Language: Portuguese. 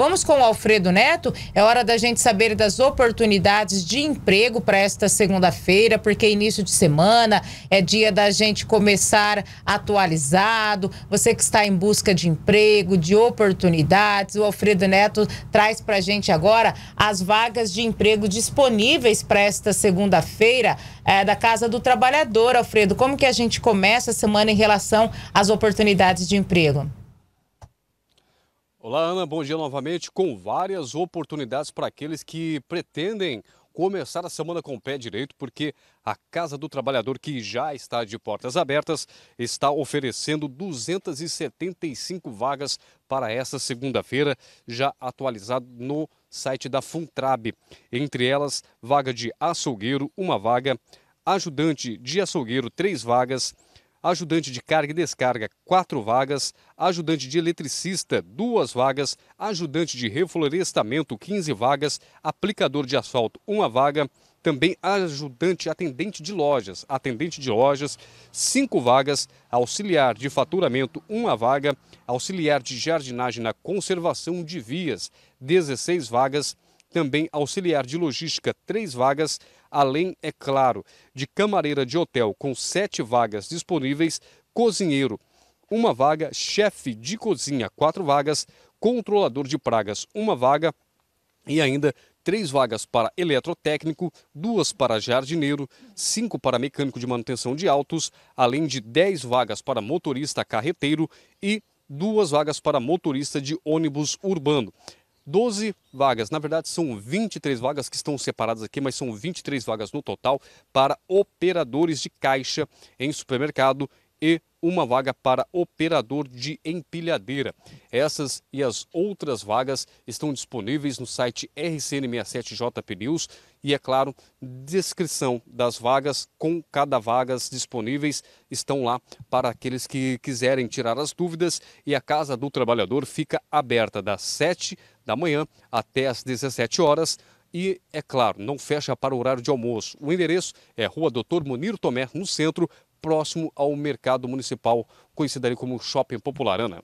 Vamos com o Alfredo Neto. É hora da gente saber das oportunidades de emprego para esta segunda-feira, porque é início de semana é dia da gente começar atualizado. Você que está em busca de emprego, de oportunidades, o Alfredo Neto traz para a gente agora as vagas de emprego disponíveis para esta segunda-feira é, da Casa do Trabalhador. Alfredo, como que a gente começa a semana em relação às oportunidades de emprego? Olá, Ana. Bom dia novamente, com várias oportunidades para aqueles que pretendem começar a semana com o pé direito, porque a Casa do Trabalhador, que já está de portas abertas, está oferecendo 275 vagas para esta segunda-feira, já atualizado no site da Funtrab. Entre elas, vaga de açougueiro, uma vaga, ajudante de açougueiro, três vagas, ajudante de carga e descarga, quatro vagas, ajudante de eletricista, duas vagas, ajudante de reflorestamento, 15 vagas, aplicador de asfalto, uma vaga, também ajudante atendente de lojas, atendente de lojas, cinco vagas, auxiliar de faturamento, uma vaga, auxiliar de jardinagem na conservação de vias, 16 vagas, também auxiliar de logística, três vagas, além, é claro, de camareira de hotel com sete vagas disponíveis, cozinheiro, uma vaga, chefe de cozinha, quatro vagas, controlador de pragas, uma vaga e ainda três vagas para eletrotécnico, duas para jardineiro, cinco para mecânico de manutenção de autos, além de dez vagas para motorista carreteiro e duas vagas para motorista de ônibus urbano. 12 vagas, na verdade são 23 vagas que estão separadas aqui, mas são 23 vagas no total para operadores de caixa em supermercado e uma vaga para operador de empilhadeira. Essas e as outras vagas estão disponíveis no site RCN67JP News e, é claro, descrição das vagas com cada vagas disponíveis estão lá para aqueles que quiserem tirar as dúvidas e a Casa do Trabalhador fica aberta das 7 da manhã até as 17 horas. E, é claro, não fecha para o horário de almoço. O endereço é Rua Doutor Munir Tomé, no centro, próximo ao mercado municipal, conhecido ali como Shopping Popular. Ana.